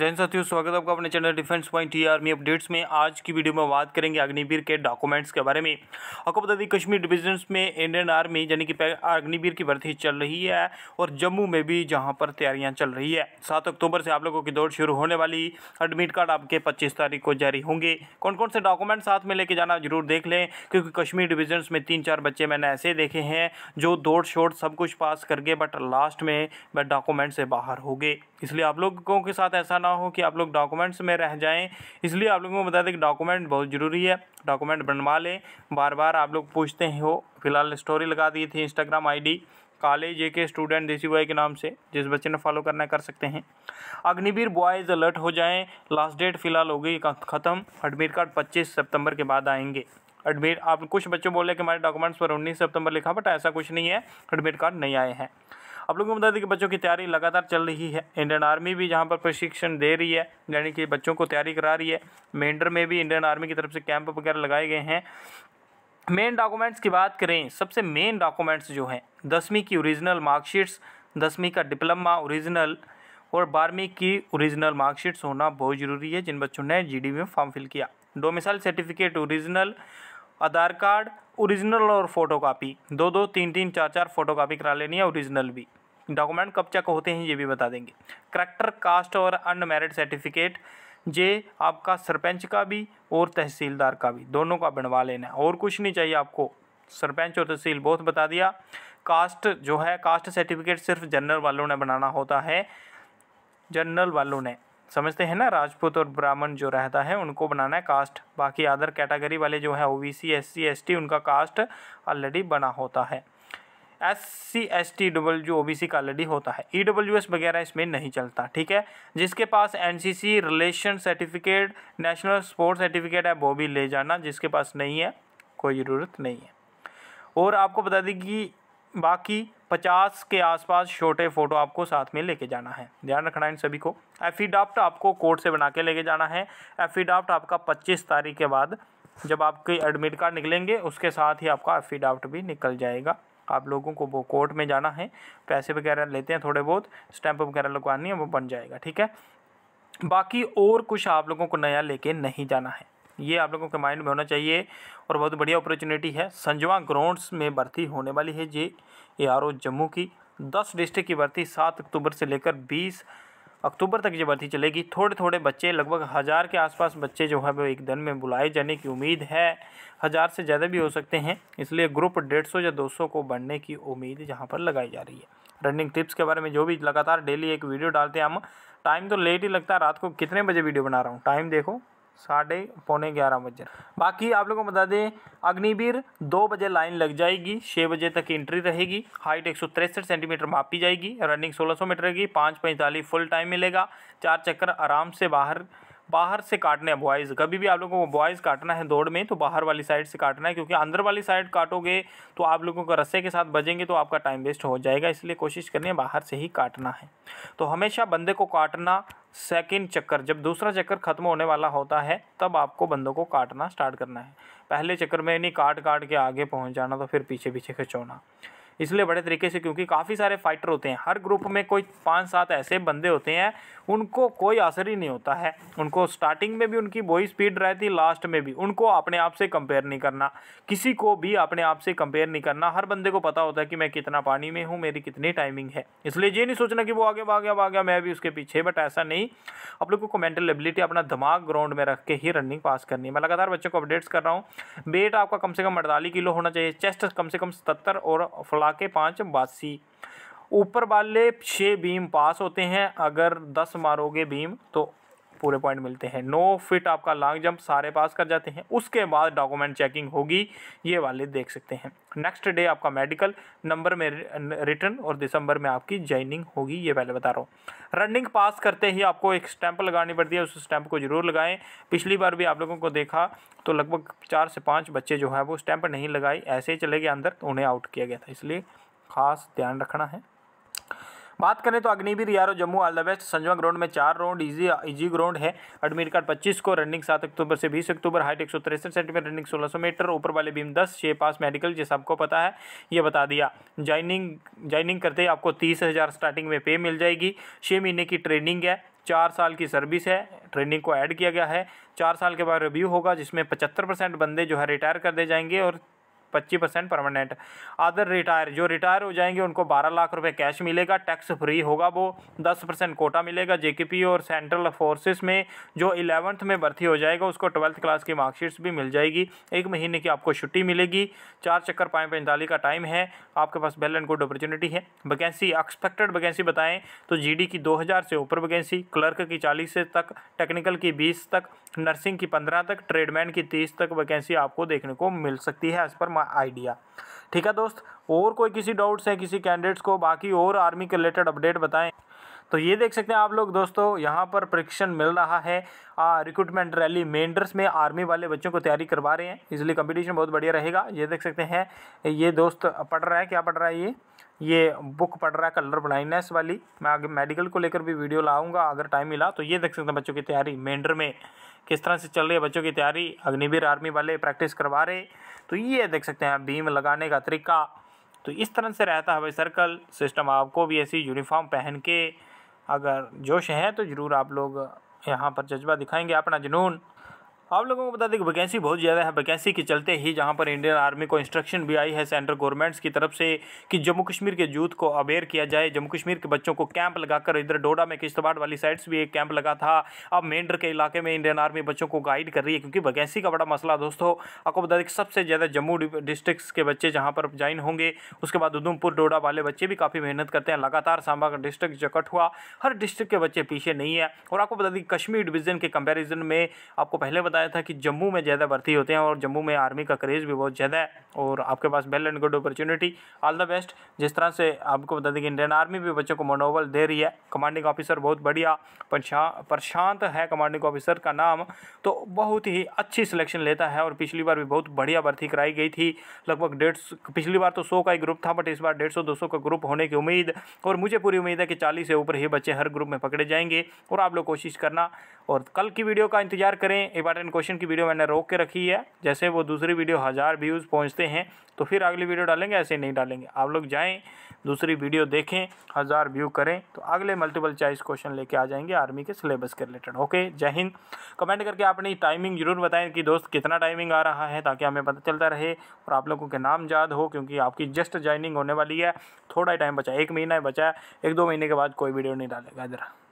जैन साथियों स्वागत है आपका अपने चैनल डिफेंस पॉइंट ही आर्मी अपडेट्स में आज की वीडियो में बात करेंगे अग्निवीर के डॉक्यूमेंट्स के बारे में आपको बता दें कश्मीर डिविजन में इंडियन आर्मी यानी कि अग्निवीर की भर्ती चल रही है और जम्मू में भी जहां पर तैयारियां चल रही है सात अक्टूबर से आप लोगों की दौड़ शुरू होने वाली एडमिट कार्ड आपके पच्चीस तारीख को जारी होंगे कौन कौन से डॉक्यूमेंट साथ में लेके जाना जरूर देख लें क्योंकि कश्मीर डिविजन में तीन चार बच्चे मैंने ऐसे देखे हैं जो दौड़ शोड़ सब कुछ पास कर गए बट लास्ट में वह डॉक्यूमेंट से बाहर हो गए इसलिए आप लोगों के साथ ऐसा ना हो कि आप लोग डॉक्यूमेंट्स में रह जाएं इसलिए आप लोगों को बता दें कि डॉक्यूमेंट बहुत ज़रूरी है डॉक्यूमेंट बनवा लें बार बार आप लोग पूछते हो फिलहाल स्टोरी लगा दी थी इंस्टाग्राम आईडी काले जे के स्टूडेंट देसी बॉय के नाम से जिस बच्चे ने फॉलो करना कर सकते हैं अग्निवीर बॉयज़ अलर्ट हो जाएँ लास्ट डेट फिलहाल हो गई ख़त्म एडमिट कार्ड पच्चीस सितम्बर के बाद आएंगे एडमिट आप कुछ बच्चों बोले कि हमारे डॉक्यूमेंट्स पर उन्नीस सितंबर लिखा बट ऐसा कुछ नहीं है एडमिट कार्ड नहीं आए हैं आप लोगों को बता दें कि बच्चों की तैयारी लगातार चल रही है इंडियन आर्मी भी जहाँ पर प्रशिक्षण दे रही है यानी कि बच्चों को तैयारी करा रही है मेंढर में भी इंडियन आर्मी की तरफ से कैंप वगैरह लगाए गए हैं मेन डॉक्यूमेंट्स की बात करें सबसे मेन डॉक्यूमेंट्स जो हैं दसवीं की ओरिजिनल मार्कशीट्स दसवीं का डिप्लोमा ओरिजिनल और बारहवीं की ओरिजिनल मार्कशीट्स होना बहुत ज़रूरी है जिन बच्चों ने जी में फॉर्म फिल किया domicile certificate original Aadhaar card original और फोटो कापी दो दो तीन तीन चार चार फोटो कापी करा लेनी है ओरिजिनल भी डॉक्यूमेंट कब चेक होते हैं ये भी बता देंगे करैक्टर कास्ट और अनमेरिड सर्टिफिकेट ये आपका सरपंच का भी और तहसीलदार का भी दोनों का बनवा लेना है और कुछ नहीं चाहिए आपको सरपंच और तहसील बहुत बता दिया कास्ट जो है कास्ट सर्टिफिकेट सिर्फ जनरल वालों ने बनाना होता है जनरल वालों ने समझते हैं ना राजपूत और ब्राह्मण जो रहता है उनको बनाना है कास्ट बाकी अदर कैटेगरी वाले जो है O B C S C S T उनका कास्ट ऑलरेडी बना होता है S C S T W O B C का ऑलरेडी होता है ई डब्ल्यू एस वगैरह इसमें नहीं चलता ठीक है जिसके पास N C C relation certificate national sport certificate है वो भी ले जाना जिसके पास नहीं है कोई ज़रूरत नहीं है और आपको बता दें कि बाकी पचास के आसपास छोटे फ़ोटो आपको साथ में लेके जाना है ध्यान रखना इन सभी को एफिडाफ्ट आपको कोर्ट से बना के लेके जाना है एफिडाफ्ट आपका पच्चीस तारीख के बाद जब आपके एडमिट कार्ड निकलेंगे उसके साथ ही आपका एफिडाफ्ट भी निकल जाएगा आप लोगों को वो कोर्ट में जाना है पैसे वगैरह लेते हैं थोड़े बहुत स्टैंप वगैरह लगवानी है वो बन जाएगा ठीक है बाकी और कुछ आप लोगों को नया लेके नहीं जाना है ये आप लोगों के माइंड में होना चाहिए और बहुत बढ़िया अपॉर्चुनिटी है संजवा ग्राउंड्स में भर्ती होने वाली है जे ए आर ओ जम्मू की दस डिस्ट्रिक्ट की भर्ती सात अक्टूबर से लेकर बीस अक्टूबर तक ये भर्ती चलेगी थोड़े थोड़े बच्चे लगभग हज़ार के आसपास बच्चे जो है वो एक दिन में बुलाए जाने की उम्मीद है हज़ार से ज़्यादा भी हो सकते हैं इसलिए ग्रुप डेढ़ सौ या दो सौ को बढ़ने की उम्मीद यहाँ पर लगाई जा रही है रनिंग टिप्स के बारे में जो भी लगातार डेली एक वीडियो डालते हैं हम टाइम तो लेट ही लगता है रात को कितने बजे वीडियो बना रहा हूँ टाइम देखो साढ़े पौने ग्यारह बजे बाकी आप लोगों को बता दें अग्निवीर दो बजे लाइन लग जाएगी छः बजे तक एंट्री रहेगी हाइट एक सेंटीमीटर मापी जाएगी रनिंग 1600 मीटर की पाँच पैंतालीस फुल टाइम मिलेगा चार चक्कर आराम से बाहर बाहर से काटने हैं बॉयज़ कभी भी आप लोगों को बॉयज़ काटना है दौड़ में तो बाहर वाली साइड से काटना है क्योंकि अंदर वाली साइड काटोगे तो आप लोगों को रस्से के साथ बजेंगे तो आपका टाइम वेस्ट हो जाएगा इसलिए कोशिश करनी है बाहर से ही काटना है तो हमेशा बंदे को काटना सेकेंड चक्कर जब दूसरा चक्कर ख़त्म होने वाला होता है तब आपको बंदों को काटना स्टार्ट करना है पहले चक्कर में नहीं काट काट के आगे पहुंच जाना तो फिर पीछे पीछे खिंचोना इसलिए बड़े तरीके से क्योंकि काफ़ी सारे फाइटर होते हैं हर ग्रुप में कोई पाँच सात ऐसे बंदे होते हैं उनको कोई असर ही नहीं होता है उनको स्टार्टिंग में भी उनकी बोई स्पीड रहती लास्ट में भी उनको अपने आप से कंपेयर नहीं करना किसी को भी अपने आप से कंपेयर नहीं करना हर बंदे को पता होता है कि मैं कितना पानी में हूँ मेरी कितनी टाइमिंग है इसलिए ये नहीं सोचना कि वो आगे भाग गया भाग गया मैं भी उसके पीछे बट ऐसा नहीं आप लोगों को मेंटल एबिलिटी अपना दिमाग ग्राउंड में रख के ही रनिंग पास करनी है मैं लगातार बच्चों को अपडेट्स कर रहा हूँ वेट आपका कम से कम अड़तालीस किलो होना चाहिए चेस्ट कम से कम सत्तर और फ्ला सोलह के पाँच बासी ऊपर वाले छः बीम पास होते हैं अगर दस मारोगे बीम तो पूरे पॉइंट मिलते हैं नो फिट आपका लॉन्ग जंप सारे पास कर जाते हैं उसके बाद डॉक्यूमेंट चेकिंग होगी ये वाले देख सकते हैं नेक्स्ट डे आपका मेडिकल नंबर में रिटर्न और दिसंबर में आपकी ज्वाइनिंग होगी ये पहले बता रहा हूँ रनिंग पास करते ही आपको एक स्टैंप लगानी पड़ती है उस स्टैंप को ज़रूर लगाएं पिछली बार भी आप लोगों को देखा तो लगभग चार से पाँच बच्चे जो है वो स्टैंप नहीं लगाए ऐसे ही चले गए अंदर तो उन्हें आउट किया गया था इसलिए खास ध्यान रखना है बात करें तो अग्निवीर यारो Jammu all the best Sunjwan ground में चार राउंड इजी इजी ग्राउंड है एडमिट कार्ड पच्चीस को रनिंग सात अक्टूबर से बीस अक्टूबर हाइट एक सेंटीमीटर रनिंग सोलह मीटर ऊपर वाले बीम दस छः पास मेडिकल जिस आपको पता है ये बता दिया ज्वाइनिंग ज्वाइनिंग करते ही आपको तीस हज़ार स्टार्टिंग में पे मिल जाएगी छः महीने की ट्रेनिंग है चार साल की सर्विस है ट्रेनिंग को ऐड किया गया है चार साल के बाद रिव्यू होगा जिसमें पचहत्तर परसेंट बंदे जो है रिटायर कर दे जाएंगे और पच्चीस परसेंट परमानेंट अदर रिटायर जो रिटायर हो जाएंगे उनको बारह लाख रुपये कैश मिलेगा टैक्स फ्री होगा वो दस परसेंट कोटा मिलेगा जे और सेंट्रल फोर्सेस में जो इलेवंथ में भर्ती हो जाएगा उसको ट्वेल्थ क्लास की मार्कशीट्स भी मिल जाएगी एक महीने की आपको छुट्टी मिलेगी चार चक्कर पाँच पैंतालीस का टाइम है आपके पास वेल एंड गुड अपॉर्चुनिटी है वैकेंसी एक्सपेक्टेड वैकेंसी बताएं तो जीडी की 2000 से ऊपर वैकेंसी क्लर्क की 40 से तक टेक्निकल की 20 तक नर्सिंग की 15 तक ट्रेडमैन की 30 तक वैकेंसी आपको देखने को मिल सकती है एज पर आइडिया ठीक है दोस्त और कोई किसी डाउट्स है किसी कैंडिडेट्स को बाकी और आर्मी के रिलेटेड अपडेट बताएं तो ये देख सकते हैं आप लोग दोस्तों यहाँ पर प्रशिक्षण मिल रहा है रिक्रूटमेंट रैली मेंडर्स में आर्मी वाले बच्चों को तैयारी करवा रहे हैं इसलिए कंपटीशन बहुत बढ़िया रहेगा ये देख सकते हैं ये दोस्त पढ़ रहा है क्या पढ़ रहा है ये ये बुक पढ़ रहा है कलर ब्लाइंडनेस वाली मैं आगे मेडिकल को लेकर भी वीडियो लाऊंगा अगर टाइम मिला तो ये देख सकते हैं बच्चों की तैयारी मेंडर में किस तरह से चल रही है बच्चों की तैयारी अग्निवीर आर्मी वाले प्रैक्टिस करवा रहे तो ये देख सकते हैं बीम लगाने का तरीका तो इस तरह से रहता है भाई सर्कल सिस्टम आपको भी ऐसी यूनिफॉर्म पहन के अगर जोश है तो ज़रूर आप लोग यहाँ पर जज्बा दिखाएंगे अपना जुनून आप लोगों को बता दें कि वैकेंसी बहुत ज़्यादा है वैकेंसी के चलते ही जहां पर इंडियन आर्मी को इंस्ट्रक्शन भी आई है सेंट्रल गवर्नमेंट्स की तरफ से कि जम्मू कश्मीर के यूथ को अवेयर किया जाए जम्मू कश्मीर के बच्चों को कैंप लगाकर इधर डोडा में किश्तवाड़ वाली साइड्स भी एक कैंप लगा था अब मेंढर के इलाके में इंडियन आर्मी बच्चों को गाइड कर रही है क्योंकि वैकेंसी का बड़ा मसला दोस्तों आपको बता दें कि सबसे ज़्यादा जम्मू डिस्ट्रिक्स के बच्चे जहाँ पर ज्वाइन होंगे उसके बाद उधमपुर डोडा वाले बच्चे भी काफ़ी मेहनत करते हैं लगातार सांबा का डिस्ट्रिक्ट जकट हुआ हर डिस्ट्रिक्ट के बच्चे पीछे नहीं है और आपको बता दें कश्मीर डिवीज़न के कंपेरिजन में आपको पहले बता बताया था कि जम्मू में ज़्यादा भर्ती होते हैं और जम्मू में आर्मी का क्रेज़ भी बहुत ज़्यादा है और आपके पास well and good opportunity all the best जिस तरह से आपको बता दें कि इंडियन आर्मी भी बच्चों को मनोबल दे रही है कमांडिंग ऑफिसर बहुत बढ़िया प्रशांत है कमांडिंग ऑफिसर का नाम तो बहुत ही अच्छी सिलेक्शन लेता है और पिछली बार भी बहुत बढ़िया भर्ती कराई गई थी लगभग डेढ़ पिछली बार तो सौ का ही ग्रुप था बट इस बार डेढ़ सौ दो सौ का ग्रुप होने की उम्मीद और मुझे पूरी उम्मीद है कि चालीस से ऊपर ही बच्चे हर ग्रुप में पकड़े जाएंगे और आप लोग कोशिश करना और कल की वीडियो का इंतजार करें इंपॉर्टेंट इंपॉर्टेंट क्वेश्चन की वीडियो मैंने रोक के रखी है जैसे वो दूसरी वीडियो हज़ार व्यूज़ पहुँचते हैं तो फिर अगली वीडियो डालेंगे ऐसे नहीं डालेंगे आप लोग जाएँ दूसरी वीडियो देखें हज़ार व्यू करें तो अगले मल्टीपल चॉइस क्वेश्चन लेके आ जाएंगे आर्मी के सिलेबस के रिलेटेड ओके जय हिंद कमेंट करके अपनी टाइमिंग जरूर बताएं कि दोस्त कितना टाइमिंग आ रहा है ताकि हमें पता चलता रहे और आप लोगों के नाम याद हो क्योंकि आपकी जस्ट ज्वाइनिंग होने वाली है थोड़ा ही टाइम बचा एक महीना बचा है एक दो महीने के बाद कोई वीडियो नहीं डालेगा इधर